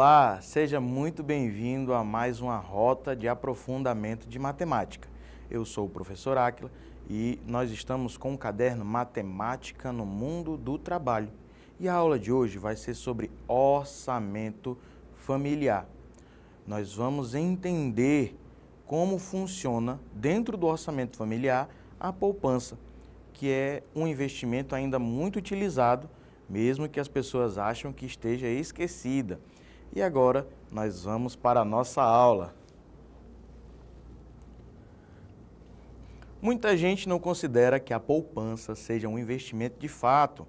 Olá, seja muito bem-vindo a mais uma rota de aprofundamento de matemática. Eu sou o professor Áquila e nós estamos com o caderno Matemática no Mundo do Trabalho. E a aula de hoje vai ser sobre orçamento familiar. Nós vamos entender como funciona dentro do orçamento familiar a poupança, que é um investimento ainda muito utilizado, mesmo que as pessoas acham que esteja esquecida. E agora nós vamos para a nossa aula. Muita gente não considera que a poupança seja um investimento de fato,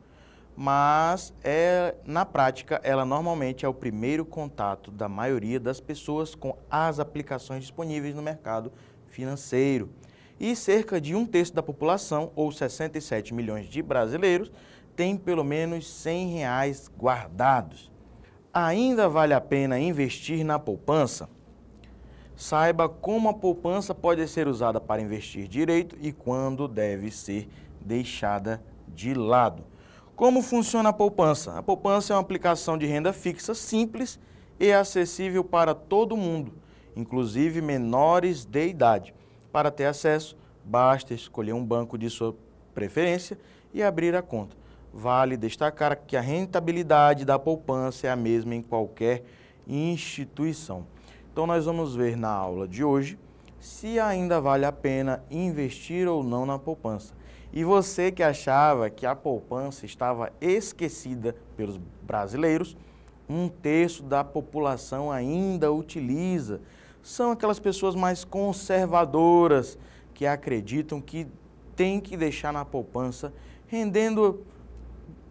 mas é, na prática ela normalmente é o primeiro contato da maioria das pessoas com as aplicações disponíveis no mercado financeiro. E cerca de um terço da população, ou 67 milhões de brasileiros, tem pelo menos 100 reais guardados. Ainda vale a pena investir na poupança? Saiba como a poupança pode ser usada para investir direito e quando deve ser deixada de lado. Como funciona a poupança? A poupança é uma aplicação de renda fixa simples e acessível para todo mundo, inclusive menores de idade. Para ter acesso, basta escolher um banco de sua preferência e abrir a conta. Vale destacar que a rentabilidade da poupança é a mesma em qualquer instituição. Então nós vamos ver na aula de hoje se ainda vale a pena investir ou não na poupança. E você que achava que a poupança estava esquecida pelos brasileiros, um terço da população ainda utiliza. São aquelas pessoas mais conservadoras que acreditam que tem que deixar na poupança rendendo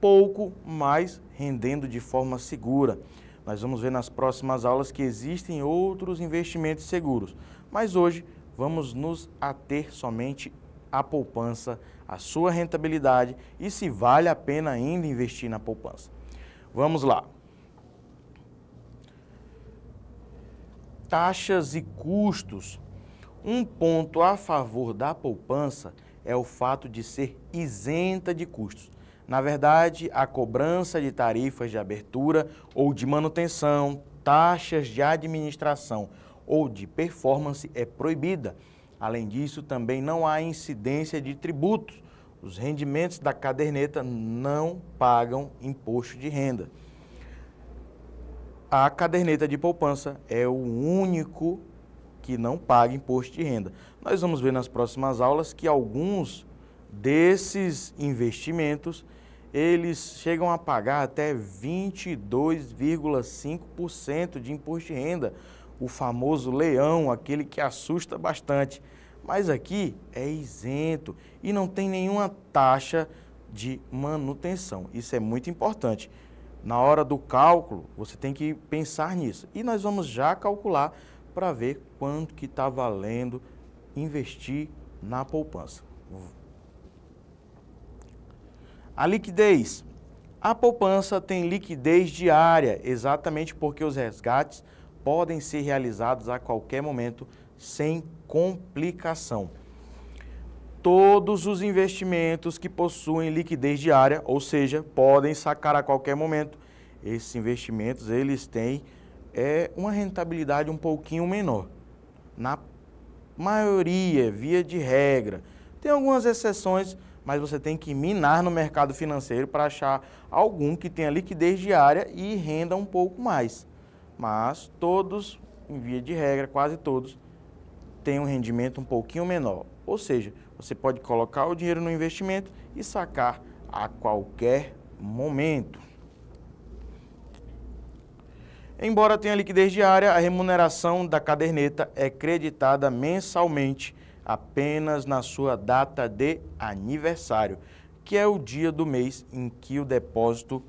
pouco, mas rendendo de forma segura. Nós vamos ver nas próximas aulas que existem outros investimentos seguros, mas hoje vamos nos ater somente à poupança, à sua rentabilidade e se vale a pena ainda investir na poupança. Vamos lá. Taxas e custos. Um ponto a favor da poupança é o fato de ser isenta de custos. Na verdade, a cobrança de tarifas de abertura ou de manutenção, taxas de administração ou de performance é proibida. Além disso, também não há incidência de tributos. Os rendimentos da caderneta não pagam imposto de renda. A caderneta de poupança é o único que não paga imposto de renda. Nós vamos ver nas próximas aulas que alguns desses investimentos eles chegam a pagar até 22,5% de imposto de renda, o famoso leão, aquele que assusta bastante. Mas aqui é isento e não tem nenhuma taxa de manutenção. Isso é muito importante. Na hora do cálculo, você tem que pensar nisso. E nós vamos já calcular para ver quanto que está valendo investir na poupança. A liquidez. A poupança tem liquidez diária, exatamente porque os resgates podem ser realizados a qualquer momento sem complicação. Todos os investimentos que possuem liquidez diária, ou seja, podem sacar a qualquer momento, esses investimentos eles têm é, uma rentabilidade um pouquinho menor. Na maioria, via de regra, tem algumas exceções mas você tem que minar no mercado financeiro para achar algum que tenha liquidez diária e renda um pouco mais. Mas todos, em via de regra, quase todos, têm um rendimento um pouquinho menor. Ou seja, você pode colocar o dinheiro no investimento e sacar a qualquer momento. Embora tenha liquidez diária, a remuneração da caderneta é creditada mensalmente apenas na sua data de aniversário, que é o dia do mês em que o depósito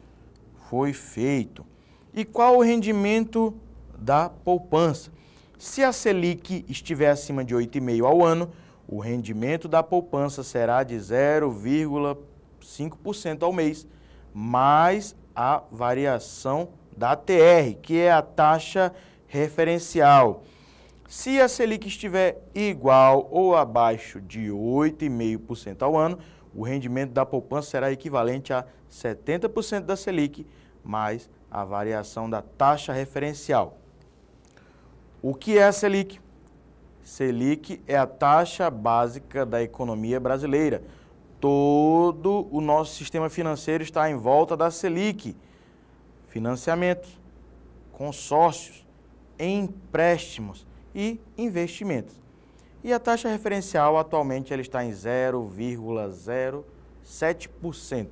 foi feito. E qual o rendimento da poupança? Se a Selic estiver acima de 8,5 ao ano, o rendimento da poupança será de 0,5% ao mês, mais a variação da TR, que é a taxa referencial. Se a Selic estiver igual ou abaixo de 8,5% ao ano, o rendimento da poupança será equivalente a 70% da Selic, mais a variação da taxa referencial. O que é a Selic? Selic é a taxa básica da economia brasileira. Todo o nosso sistema financeiro está em volta da Selic. Financiamentos, consórcios, empréstimos, e investimentos. E a taxa referencial atualmente ela está em 0,07%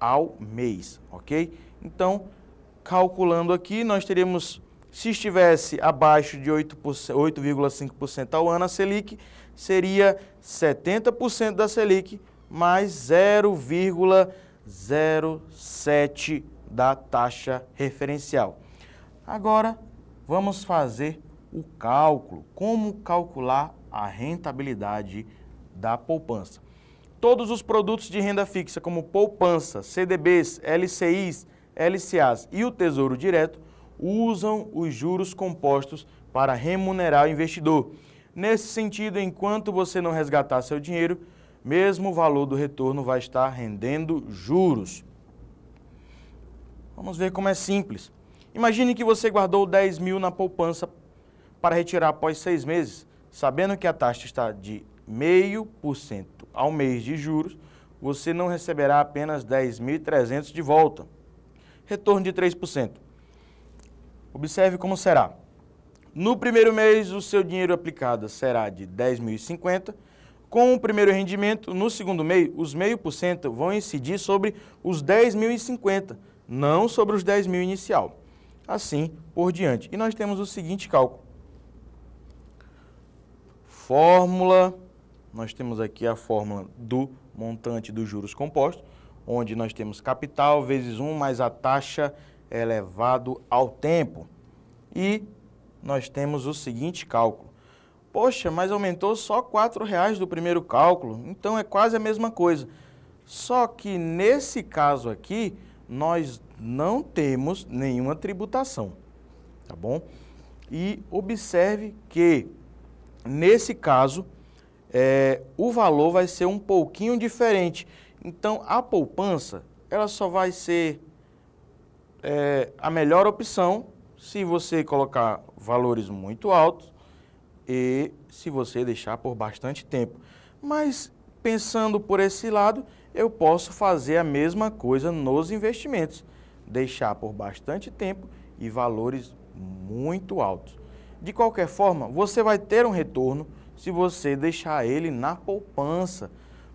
ao mês, ok? Então, calculando aqui, nós teríamos, se estivesse abaixo de 8,5% ao ano a Selic, seria 70% da Selic mais 0,07% da taxa referencial. Agora, vamos fazer o cálculo, como calcular a rentabilidade da poupança. Todos os produtos de renda fixa, como poupança, CDBs, LCIs, LCAs e o Tesouro Direto, usam os juros compostos para remunerar o investidor. Nesse sentido, enquanto você não resgatar seu dinheiro, mesmo o valor do retorno vai estar rendendo juros. Vamos ver como é simples. Imagine que você guardou 10 mil na poupança para retirar após seis meses, sabendo que a taxa está de 0,5% ao mês de juros, você não receberá apenas 10.300 de volta. Retorno de 3%. Observe como será. No primeiro mês, o seu dinheiro aplicado será de 10.050. Com o primeiro rendimento, no segundo mês, os 0,5% vão incidir sobre os 10.050, não sobre os 10.000 inicial. Assim por diante. E nós temos o seguinte cálculo fórmula. Nós temos aqui a fórmula do montante dos juros compostos, onde nós temos capital vezes 1 mais a taxa elevado ao tempo. E nós temos o seguinte cálculo. Poxa, mas aumentou só R$ reais do primeiro cálculo, então é quase a mesma coisa. Só que nesse caso aqui, nós não temos nenhuma tributação, tá bom? E observe que Nesse caso, é, o valor vai ser um pouquinho diferente. Então, a poupança, ela só vai ser é, a melhor opção se você colocar valores muito altos e se você deixar por bastante tempo. Mas, pensando por esse lado, eu posso fazer a mesma coisa nos investimentos. Deixar por bastante tempo e valores muito altos. De qualquer forma, você vai ter um retorno se você deixar ele na poupança,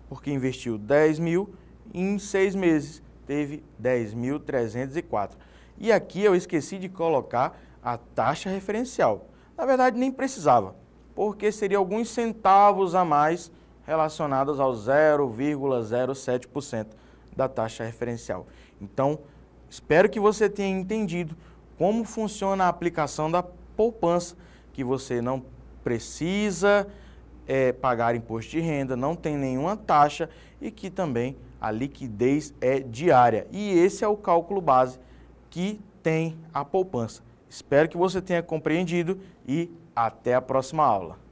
porque investiu 10 mil em seis meses, teve 10.304. E aqui eu esqueci de colocar a taxa referencial. Na verdade, nem precisava, porque seria alguns centavos a mais relacionados ao 0,07% da taxa referencial. Então, espero que você tenha entendido como funciona a aplicação da poupança, que você não precisa é, pagar imposto de renda, não tem nenhuma taxa e que também a liquidez é diária. E esse é o cálculo base que tem a poupança. Espero que você tenha compreendido e até a próxima aula.